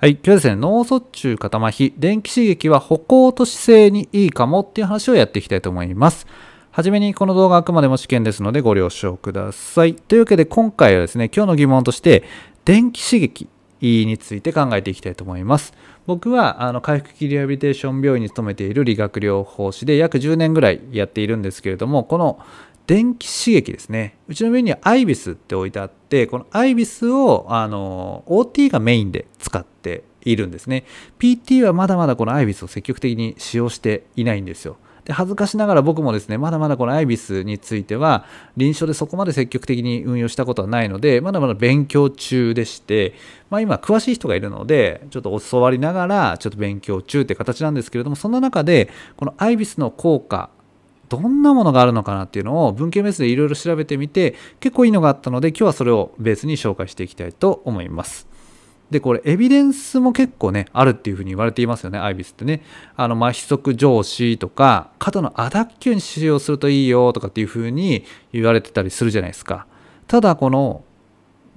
はい、今日はですね、脳卒中肩麻痺、電気刺激は歩行と姿勢にいいかもっていう話をやっていきたいと思います。はじめにこの動画はあくまでも試験ですのでご了承ください。というわけで今回はですね、今日の疑問として、電気刺激について考えていきたいと思います。僕はあの回復期リハビリテーション病院に勤めている理学療法士で約10年ぐらいやっているんですけれども、この電気刺激ですねうちの上にはアイビスって置いてあってこのアイビスをあの OT がメインで使っているんですね PT はまだまだこのアイビスを積極的に使用していないんですよで恥ずかしながら僕もですねまだまだこのアイビスについては臨床でそこまで積極的に運用したことはないのでまだまだ勉強中でして、まあ、今詳しい人がいるのでちょっと教わりながらちょっと勉強中って形なんですけれどもそんな中でこのアイビスの効果どんなものがあるのかなっていうのを文献ベースでいろいろ調べてみて結構いいのがあったので今日はそれをベースに紹介していきたいと思います。でこれエビデンスも結構ねあるっていうふうに言われていますよねアイビスってね。あの麻筆足上司とか肩のアダッキュに使用するといいよとかっていうふうに言われてたりするじゃないですか。ただこの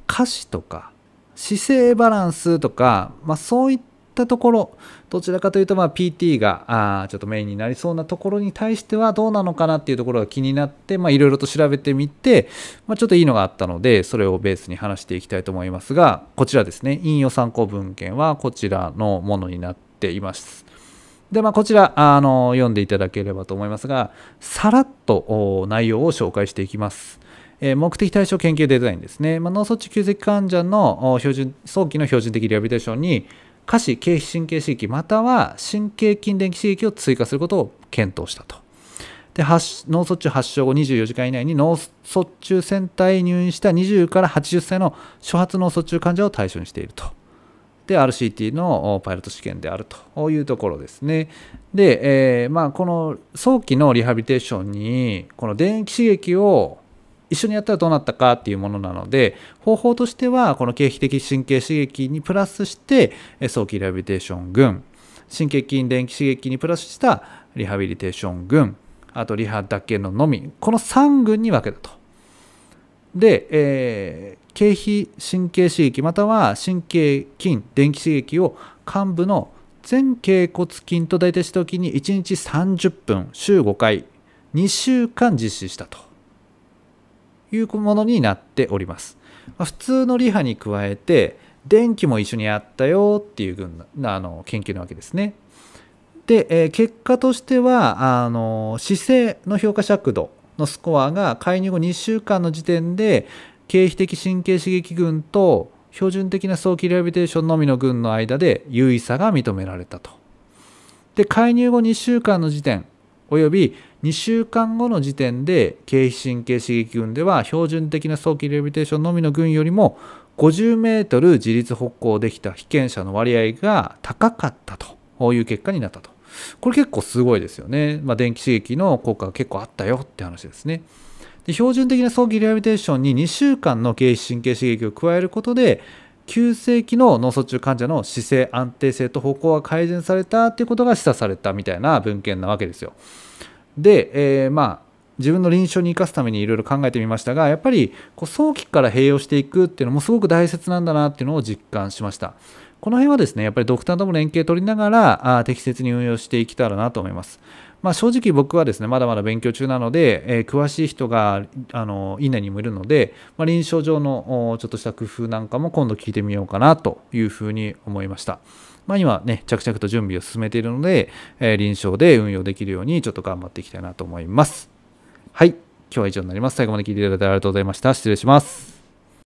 歌詞とか姿勢バランスとか、まあ、そういったったところどちらかというとま PT があちょっとメインになりそうなところに対してはどうなのかなっていうところが気になっていろいろと調べてみて、まあ、ちょっといいのがあったのでそれをベースに話していきたいと思いますがこちらですね引用参考文献はこちらのものになっています。でまあ、こちらあの読んでいただければと思いますがさらっと内容を紹介していきます。え目的対象研究デザインですね、まあ、脳卒中急性患者の標準早期の標準的リハビリテーションに下肢経皮神経刺激または神経筋電気刺激を追加することを検討したと。で脳卒中発症後24時間以内に脳卒中センターへ入院した20から80歳の初発脳卒中患者を対象にしていると。で RCT のパイロット試験であるというところですね。で、えー、まあ、この早期のリハビリテーションにこの電気刺激を一緒にやったらどうなったかっていうものなので方法としてはこの経皮的神経刺激にプラスして早期リハビリテーション群神経筋電気刺激にプラスしたリハビリテーション群あとリハだけののみこの3群に分けたと。で、えー、経費神経刺激または神経筋電気刺激を患部の全頸骨筋と大体した時に1日30分週5回2週間実施したと。いうものになっております。ま普通のリハに加えて電気も一緒にやったよっていう群あの研究なわけですね。で、えー、結果としてはあの姿勢の評価尺度のスコアが介入後2週間の時点で経費的神経刺激群と標準的な早期リハビテーションのみの群の間で優位差が認められたと。で介入後2週間の時点および2週間後の時点で経皮神経刺激群では標準的な早期リハビテーションのみの群よりも 50m 自立歩行できた被験者の割合が高かったという結果になったと。これ結構すごいですよね。まあ、電気刺激の効果が結構あったよって話ですね。で標準的な早期リハビリテーションに2週間の経皮神経刺激を加えることで急性期の脳卒中患者の姿勢安定性と歩行が改善されたということが示唆されたみたいな文献なわけですよ。で、えー、まあ自分の臨床に生かすためにいろいろ考えてみましたがやっぱりこう早期から併用していくっていうのもすごく大切なんだなっていうのを実感しましたこの辺はですねやっぱりドクターとも連携取りながらあ適切に運用していけたらなと思いますまあ、正直僕はですねまだまだ勉強中なので、えー、詳しい人があのいねにもいるので、まあ、臨床上のちょっとした工夫なんかも今度聞いてみようかなというふうに思いました。まあ、今ね、着々と準備を進めているので、えー、臨床で運用できるようにちょっと頑張っていきたいなと思います。はい。今日は以上になります。最後まで聞いていただいてありがとうございました。失礼します。